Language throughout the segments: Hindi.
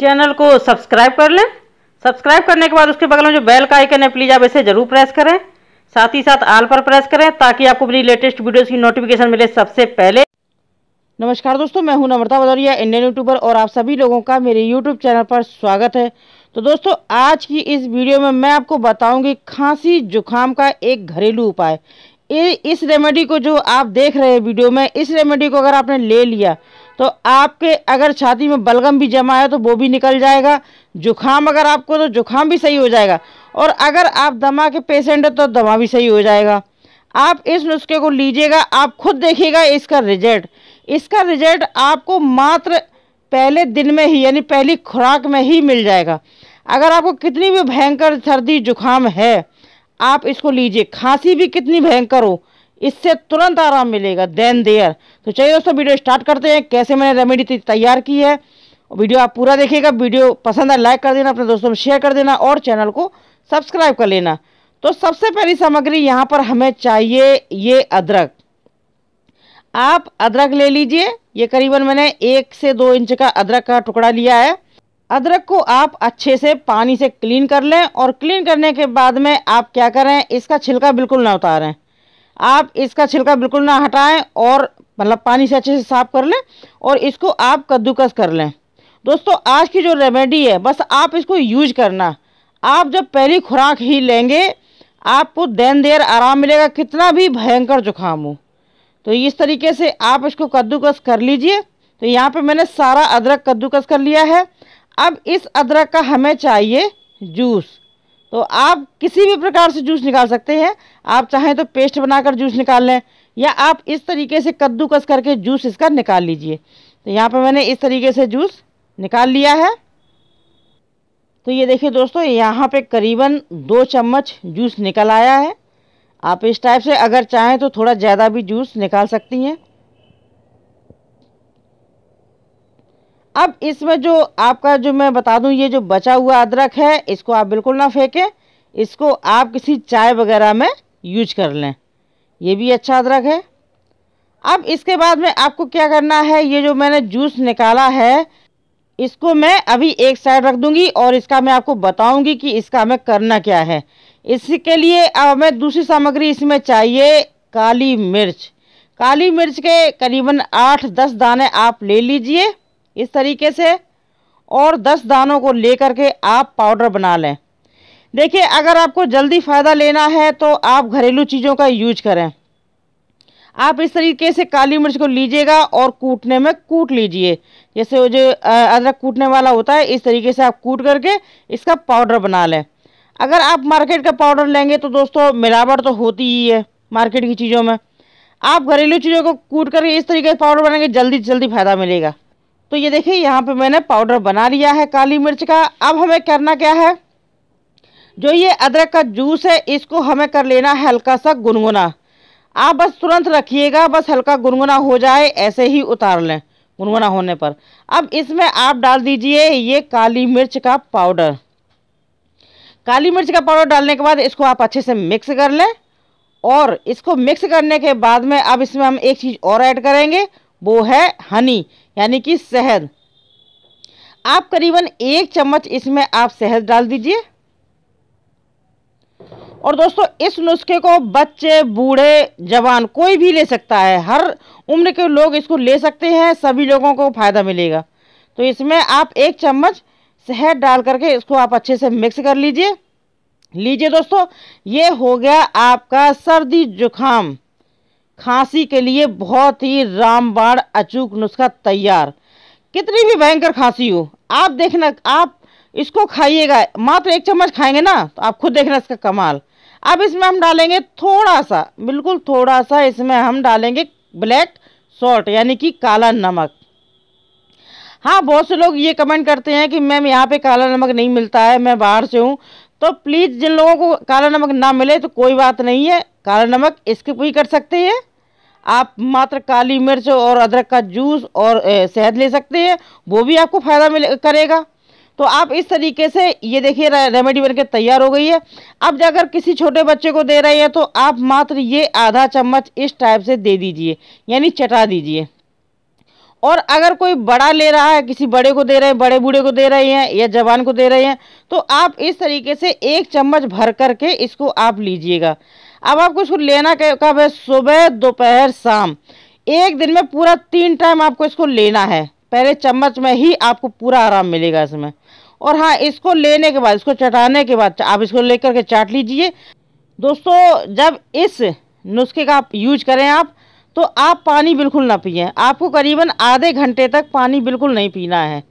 चैनल को सब्सक्राइब कर लें सब्सक्राइब करने के बाद उसके बगल में जो बेल का आइकन है प्लीज़ आप इसे ज़रूर प्रेस करें साथ ही साथ आल पर प्रेस करें ताकि आपको मेरी लेटेस्ट वीडियोस की नोटिफिकेशन मिले सबसे पहले नमस्कार दोस्तों मैं हूं नम्रता भदौरिया इंडियन यूट्यूबर और आप सभी लोगों का मेरे यूट्यूब चैनल पर स्वागत है तो दोस्तों आज की इस वीडियो में मैं आपको बताऊंगी खांसी जुखाम का एक घरेलू उपाय इस रेमेडी को जो आप देख रहे हैं वीडियो में इस रेमेडी को अगर आपने ले लिया तो आपके अगर छाती में बलगम भी जमा है तो वो भी निकल जाएगा जुखाम अगर आपको तो जुखाम भी सही हो जाएगा और अगर आप दमा के पेशेंट हो तो दमा भी सही हो जाएगा आप इस नुस्खे को लीजिएगा आप खुद देखिएगा इसका रिजल्ट इसका रिजल्ट आपको मात्र पहले दिन में ही यानी पहली खुराक में ही मिल जाएगा अगर आपको कितनी भी भयंकर सर्दी जुखाम है आप इसको लीजिए खांसी भी कितनी भयंकर हो इससे तुरंत आराम मिलेगा देन देयर तो चलिए दोस्तों वीडियो स्टार्ट करते हैं कैसे मैंने रेमेडी तैयार की है वीडियो आप पूरा देखिएगा वीडियो पसंद है लाइक कर देना अपने दोस्तों में शेयर कर देना और चैनल को सब्सक्राइब कर लेना तो सबसे पहली सामग्री यहाँ पर हमें चाहिए ये अदरक आप अदरक ले लीजिए ये करीबन मैंने एक से दो इंच का अदरक का टुकड़ा लिया है अदरक को आप अच्छे से पानी से क्लीन कर लें और क्लीन करने के बाद में आप क्या करें इसका छिलका बिल्कुल ना उतारें आप इसका छिलका बिल्कुल ना हटाएं और मतलब पानी से अच्छे से साफ़ कर लें और इसको आप कद्दूकस कर लें दोस्तों आज की जो रेमेडी है बस आप इसको यूज करना आप जब पहली खुराक ही लेंगे आपको दिन देर आराम मिलेगा कितना भी भयंकर जुकाम हो तो इस तरीके से आप इसको कद्दूकस कर लीजिए तो यहाँ पे मैंने सारा अदरक कद्दूकस कर लिया है अब इस अदरक का हमें चाहिए जूस तो आप किसी भी प्रकार से जूस निकाल सकते हैं आप चाहें तो पेस्ट बनाकर जूस निकाल लें या आप इस तरीके से कद्दूकस करके जूस इसका निकाल लीजिए तो यहाँ पर मैंने इस तरीके से जूस निकाल लिया है तो ये देखिए दोस्तों यहाँ पे करीबन दो चम्मच जूस निकल आया है आप इस टाइप से अगर चाहें तो थोड़ा ज़्यादा भी जूस निकाल सकती हैं अब इसमें जो आपका जो मैं बता दूं ये जो बचा हुआ अदरक है इसको आप बिल्कुल ना फेंकें इसको आप किसी चाय वगैरह में यूज कर लें ये भी अच्छा अदरक है अब इसके बाद में आपको क्या करना है ये जो मैंने जूस निकाला है इसको मैं अभी एक साइड रख दूंगी और इसका मैं आपको बताऊंगी कि इसका हमें करना क्या है इसके लिए अब हमें दूसरी सामग्री इसमें चाहिए काली मिर्च काली मिर्च के करीबन आठ दस दाने आप ले लीजिए इस तरीके से और दस दानों को लेकर के आप पाउडर बना लें देखिए अगर आपको जल्दी फ़ायदा लेना है तो आप घरेलू चीज़ों का यूज करें आप इस तरीके से काली मिर्च को लीजिएगा और कूटने में कूट लीजिए जैसे वो जो अदरक कूटने वाला होता है इस तरीके से आप कूट करके इसका पाउडर बना लें अगर आप मार्केट का पाउडर लेंगे तो दोस्तों मिलावट तो होती ही है मार्केट की चीज़ों में आप घरेलू चीज़ों को कूट करके इस तरीके से पाउडर बनाएंगे जल्दी जल्दी फ़ायदा मिलेगा तो ये देखिए यहाँ पे मैंने पाउडर बना लिया है काली मिर्च का अब हमें करना क्या है जो ये अदरक का जूस है इसको हमें कर लेना है हल्का सा गुनगुना आप बस तुरंत रखिएगा बस हल्का गुनगुना हो जाए ऐसे ही उतार लें गुनगुना होने पर अब इसमें आप डाल दीजिए ये काली मिर्च का पाउडर काली मिर्च का पाउडर डालने के बाद इसको आप अच्छे से मिक्स कर लें और इसको मिक्स करने के बाद में अब इसमें हम एक चीज़ और ऐड करेंगे वो है हनी यानी कि शहद आप करीबन एक चम्मच इसमें आप शहद डाल दीजिए और दोस्तों इस नुस्खे को बच्चे बूढ़े जवान कोई भी ले सकता है हर उम्र के लोग इसको ले सकते हैं सभी लोगों को फ़ायदा मिलेगा तो इसमें आप एक चम्मच शहद डाल करके इसको आप अच्छे से मिक्स कर लीजिए लीजिए दोस्तों ये हो गया आपका सर्दी जुखाम खांसी के लिए बहुत ही रामबाण अचूक नुस्खा तैयार कितनी भी भयंकर खांसी हो आप देखना आप इसको खाइएगा मात्र एक चम्मच खाएंगे ना तो आप खुद देखना इसका कमाल अब इसमें हम डालेंगे थोड़ा सा बिल्कुल थोड़ा सा इसमें हम डालेंगे ब्लैक सॉल्ट यानी कि काला नमक हाँ बहुत से लोग ये कमेंट करते हैं कि मैम यहाँ पे काला नमक नहीं मिलता है मैं बाहर से हूँ तो प्लीज़ जिन लोगों को काला नमक ना मिले तो कोई बात नहीं है काला नमक स्किप भी कर सकते हैं आप मात्र काली मिर्च और अदरक का जूस और शहद ले सकते हैं वो भी आपको फ़ायदा मिले करेगा तो आप इस तरीके से ये देखिए रेमेडी बनके तैयार हो गई है अब अगर किसी छोटे बच्चे को दे रहे हैं तो आप मात्र ये आधा चम्मच इस टाइप से दे दीजिए यानी चटा दीजिए और अगर कोई बड़ा ले रहा है किसी बड़े को दे रहे हैं बड़े बूढ़े को दे रहे हैं या जवान को दे रहे हैं तो आप इस तरीके से एक चम्मच भर करके इसको आप लीजिएगा अब आपको इसको लेना कब है सुबह दोपहर शाम एक दिन में पूरा तीन टाइम आपको इसको लेना है पहले चम्मच में ही आपको पूरा आराम मिलेगा इसमें और हाँ इसको लेने के बाद इसको चटाने के बाद आप इसको लेकर के चाट लीजिए दोस्तों जब इस नुस्खे का आप यूज करें आप तो आप पानी बिल्कुल ना पिए आपको करीबन आधे घंटे तक पानी बिल्कुल नहीं पीना है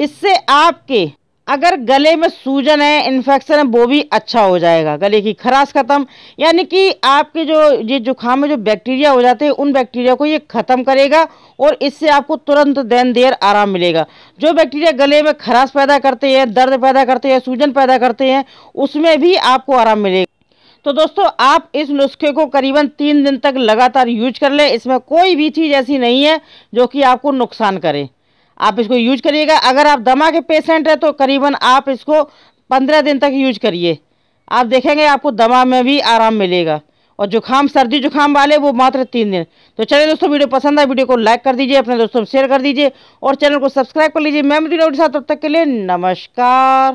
इससे आपके अगर गले में सूजन है इन्फेक्शन है वो भी अच्छा हो जाएगा गले की खराश ख़त्म यानी कि आपके जो ये जुखाम में जो बैक्टीरिया हो जाते हैं उन बैक्टीरिया को ये ख़त्म करेगा और इससे आपको तुरंत दैन देर आराम मिलेगा जो बैक्टीरिया गले में खराश पैदा करते हैं दर्द पैदा करते हैं सूजन पैदा करते हैं उसमें भी आपको आराम मिलेगा तो दोस्तों आप इस नुस्खे को करीबन तीन दिन तक लगातार यूज कर लें इसमें कोई भी चीज़ ऐसी नहीं है जो कि आपको नुकसान करे आप इसको यूज करिएगा अगर आप दमा के पेशेंट हैं तो करीबन आप इसको पंद्रह दिन तक यूज करिए आप देखेंगे आपको दमा में भी आराम मिलेगा और जुकाम सर्दी जुकाम वाले वो मात्र तीन दिन तो चलिए दोस्तों वीडियो पसंद आए वीडियो को लाइक कर दीजिए अपने दोस्तों में शेयर कर दीजिए और चैनल को सब्सक्राइब कर लीजिए मैं मोदी साहब तब तक के लिए नमस्कार